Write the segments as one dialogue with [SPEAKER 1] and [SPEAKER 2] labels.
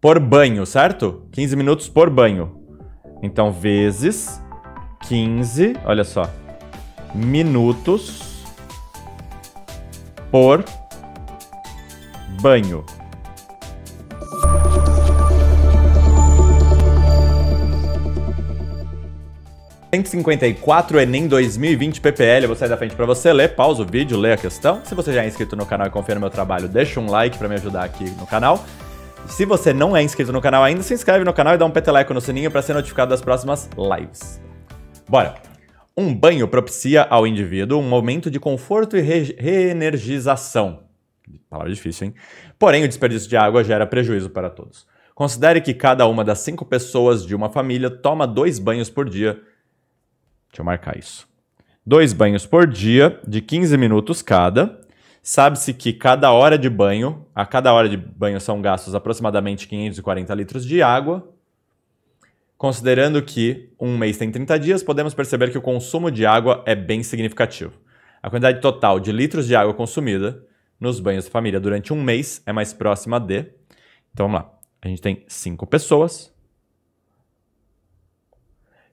[SPEAKER 1] por banho, certo? 15 minutos por banho. Então, vezes 15, olha só, minutos por banho. ...154 Enem 2020 PPL, eu vou sair da frente para você ler, pausa o vídeo, lê a questão. Se você já é inscrito no canal e confia no meu trabalho, deixa um like para me ajudar aqui no canal. Se você não é inscrito no canal ainda, se inscreve no canal e dá um peteleco no sininho para ser notificado das próximas lives. Bora! Um banho propicia ao indivíduo um momento de conforto e re reenergização. Palavra difícil, hein? Porém, o desperdício de água gera prejuízo para todos. Considere que cada uma das cinco pessoas de uma família toma dois banhos por dia. Deixa eu marcar isso. Dois banhos por dia, de 15 minutos cada, Sabe-se que cada hora de banho, a cada hora de banho são gastos aproximadamente 540 litros de água. Considerando que um mês tem 30 dias, podemos perceber que o consumo de água é bem significativo. A quantidade total de litros de água consumida nos banhos da família durante um mês é mais próxima de. Então vamos lá. A gente tem cinco pessoas.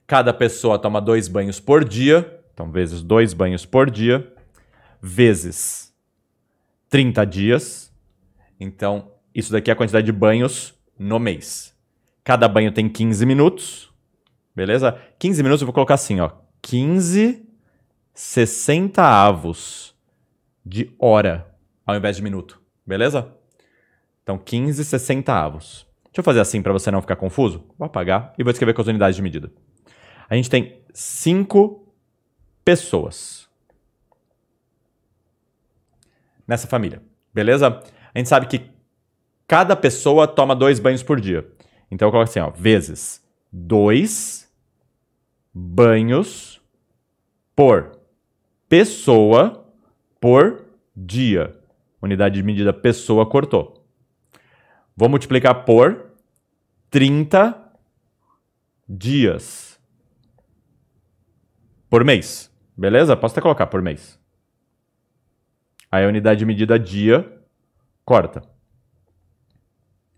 [SPEAKER 1] Cada pessoa toma dois banhos por dia. Então, vezes dois banhos por dia, vezes 30 dias. Então, isso daqui é a quantidade de banhos no mês. Cada banho tem 15 minutos. Beleza? 15 minutos eu vou colocar assim, ó. 15 60 avos de hora ao invés de minuto. Beleza? Então, 15 60 avos. Deixa eu fazer assim para você não ficar confuso. Vou apagar e vou escrever com as unidades de medida. A gente tem 5 pessoas nessa família, beleza? A gente sabe que cada pessoa toma dois banhos por dia. Então eu coloco assim, ó, vezes dois banhos por pessoa por dia. Unidade de medida pessoa cortou. Vou multiplicar por 30 dias por mês. Beleza? Posso até colocar por mês. Aí a unidade de medida dia corta.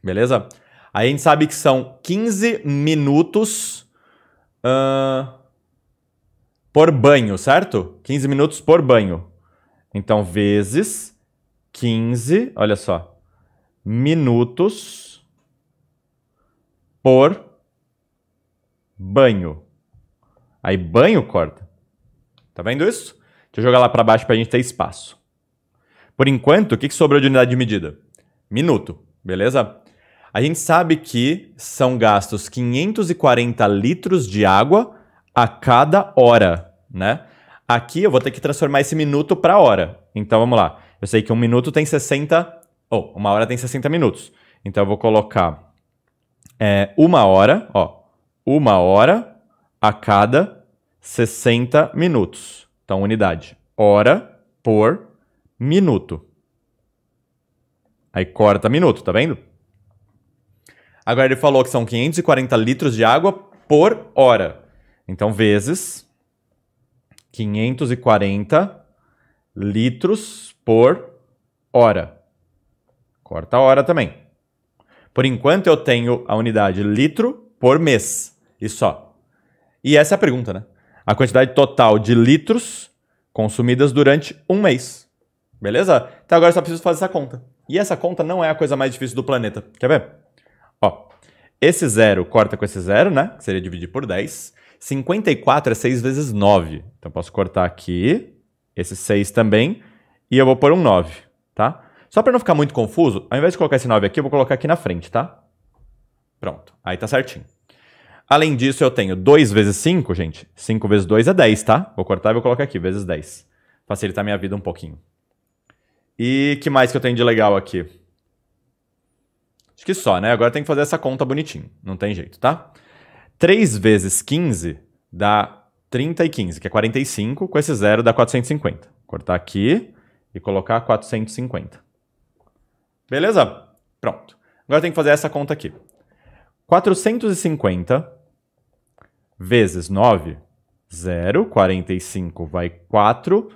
[SPEAKER 1] Beleza? Aí a gente sabe que são 15 minutos uh, por banho, certo? 15 minutos por banho. Então, vezes 15, olha só, minutos por banho. Aí banho corta. Tá vendo isso? Deixa eu jogar lá para baixo para a gente ter espaço. Por enquanto, o que sobrou de unidade de medida? Minuto, beleza? A gente sabe que são gastos 540 litros de água a cada hora, né? Aqui eu vou ter que transformar esse minuto para hora. Então vamos lá. Eu sei que um minuto tem 60. Ou, oh, uma hora tem 60 minutos. Então eu vou colocar é, uma hora, ó. Uma hora a cada 60 minutos. Então, unidade. Hora por minuto. Aí corta minuto, tá vendo? Agora ele falou que são 540 litros de água por hora. Então, vezes 540 litros por hora. Corta a hora também. Por enquanto, eu tenho a unidade litro por mês e só. E essa é a pergunta, né? A quantidade total de litros consumidas durante um mês. Beleza? Então agora eu só preciso fazer essa conta. E essa conta não é a coisa mais difícil do planeta. Quer ver? Ó, esse zero corta com esse zero, né? Que seria dividir por 10. 54 é 6 vezes 9. Então eu posso cortar aqui, esse 6 também, e eu vou pôr um 9, tá? Só para não ficar muito confuso, ao invés de colocar esse 9 aqui, eu vou colocar aqui na frente, tá? Pronto, aí tá certinho. Além disso, eu tenho 2 vezes 5, gente. 5 vezes 2 é 10, tá? Vou cortar e vou colocar aqui, vezes 10. Facilitar minha vida um pouquinho. E que mais que eu tenho de legal aqui? Acho que só, né? Agora tem que fazer essa conta bonitinho. Não tem jeito, tá? 3 vezes 15 dá 30 e 15, que é 45. Com esse zero dá 450. Cortar aqui e colocar 450. Beleza? Pronto. Agora tem que fazer essa conta aqui. 450 vezes 9, 0. 45 vai 4.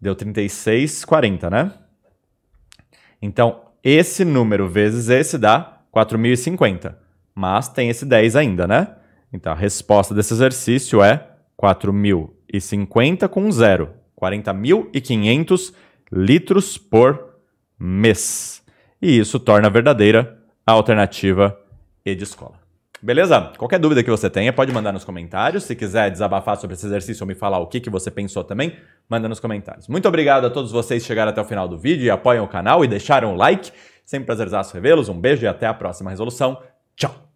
[SPEAKER 1] Deu 36, 40, né? Então, esse número vezes esse dá 4050, mas tem esse 10 ainda, né? Então, a resposta desse exercício é 4050 com zero, 40.500 litros por mês. E isso torna verdadeira a alternativa e de escola. Beleza? Qualquer dúvida que você tenha, pode mandar nos comentários. Se quiser desabafar sobre esse exercício ou me falar o que, que você pensou também, manda nos comentários. Muito obrigado a todos vocês que chegaram até o final do vídeo e apoiam o canal e deixaram o like. Sempre prazerzaço revê-los. Um beijo e até a próxima resolução. Tchau!